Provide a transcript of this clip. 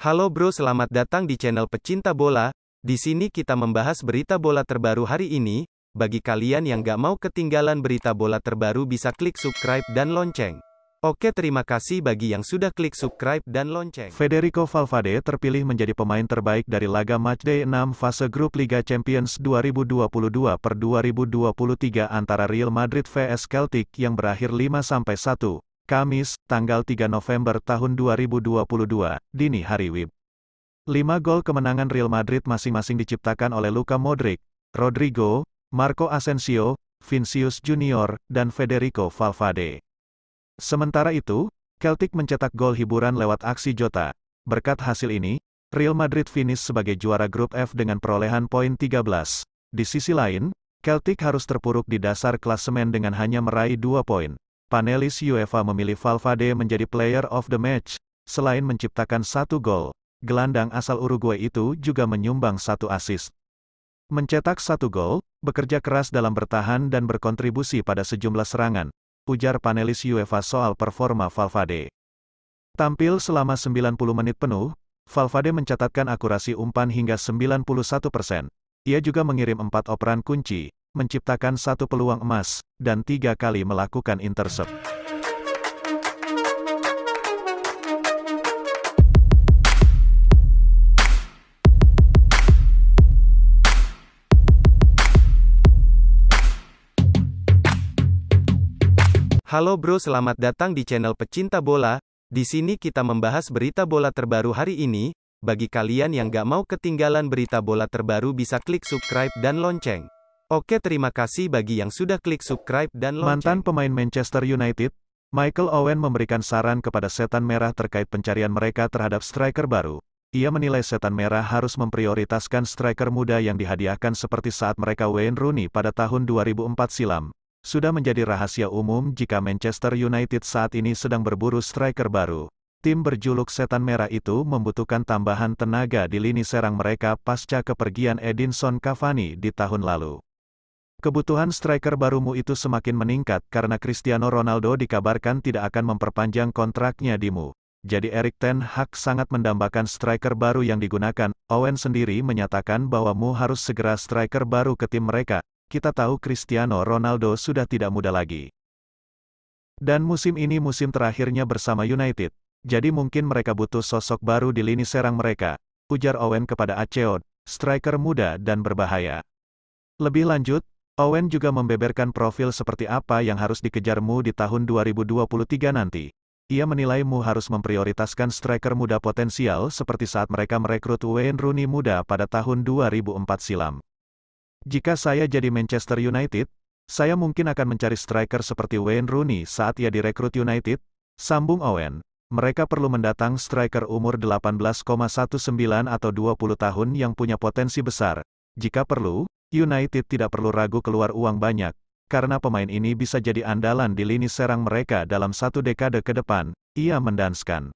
Halo bro, selamat datang di channel Pecinta Bola. Di sini kita membahas berita bola terbaru hari ini. Bagi kalian yang gak mau ketinggalan berita bola terbaru bisa klik subscribe dan lonceng. Oke terima kasih bagi yang sudah klik subscribe dan lonceng. Federico Valverde terpilih menjadi pemain terbaik dari laga matchday 6 fase grup Liga Champions 2022 per 2023 antara Real Madrid vs Celtic yang berakhir 5-1. Kamis, tanggal 3 November tahun 2022, dini hari WIB. Lima gol kemenangan Real Madrid masing-masing diciptakan oleh Luka Modric, Rodrigo, Marco Asensio, Vinicius Junior, dan Federico Valverde. Sementara itu, Celtic mencetak gol hiburan lewat aksi Jota. Berkat hasil ini, Real Madrid finish sebagai juara grup F dengan perolehan poin 13. Di sisi lain, Celtic harus terpuruk di dasar klasemen dengan hanya meraih dua poin panelis UEFA memilih Valverde menjadi player of the match. Selain menciptakan satu gol, gelandang asal Uruguay itu juga menyumbang satu assist. Mencetak satu gol, bekerja keras dalam bertahan dan berkontribusi pada sejumlah serangan, ujar panelis UEFA soal performa Valverde. Tampil selama 90 menit penuh, Valverde mencatatkan akurasi umpan hingga 91%. persen. Ia juga mengirim empat operan kunci, menciptakan satu peluang emas, dan tiga kali melakukan intercept. Halo bro, selamat datang di channel Pecinta Bola. Di sini kita membahas berita bola terbaru hari ini. Bagi kalian yang gak mau ketinggalan berita bola terbaru bisa klik subscribe dan lonceng. Oke terima kasih bagi yang sudah klik subscribe dan lonceng. Mantan pemain Manchester United, Michael Owen memberikan saran kepada Setan Merah terkait pencarian mereka terhadap striker baru. Ia menilai Setan Merah harus memprioritaskan striker muda yang dihadiahkan seperti saat mereka Wayne Rooney pada tahun 2004 silam. Sudah menjadi rahasia umum jika Manchester United saat ini sedang berburu striker baru. Tim berjuluk Setan Merah itu membutuhkan tambahan tenaga di lini serang mereka pasca kepergian Edinson Cavani di tahun lalu. Kebutuhan striker barumu itu semakin meningkat karena Cristiano Ronaldo dikabarkan tidak akan memperpanjang kontraknya di MU. Jadi Erik Ten Hag sangat mendambakan striker baru yang digunakan. Owen sendiri menyatakan bahwa MU harus segera striker baru ke tim mereka. Kita tahu Cristiano Ronaldo sudah tidak muda lagi. Dan musim ini musim terakhirnya bersama United. Jadi mungkin mereka butuh sosok baru di lini serang mereka. Ujar Owen kepada Aceod, striker muda dan berbahaya. Lebih lanjut, Owen juga membeberkan profil seperti apa yang harus dikejarmu di tahun 2023 nanti. Ia menilai Mu harus memprioritaskan striker muda potensial seperti saat mereka merekrut Wayne Rooney muda pada tahun 2004 silam. Jika saya jadi Manchester United, saya mungkin akan mencari striker seperti Wayne Rooney saat ia direkrut United, sambung Owen. Mereka perlu mendatang striker umur 18,19 atau 20 tahun yang punya potensi besar. Jika perlu, United tidak perlu ragu keluar uang banyak, karena pemain ini bisa jadi andalan di lini serang mereka dalam satu dekade ke depan, ia mendanskan.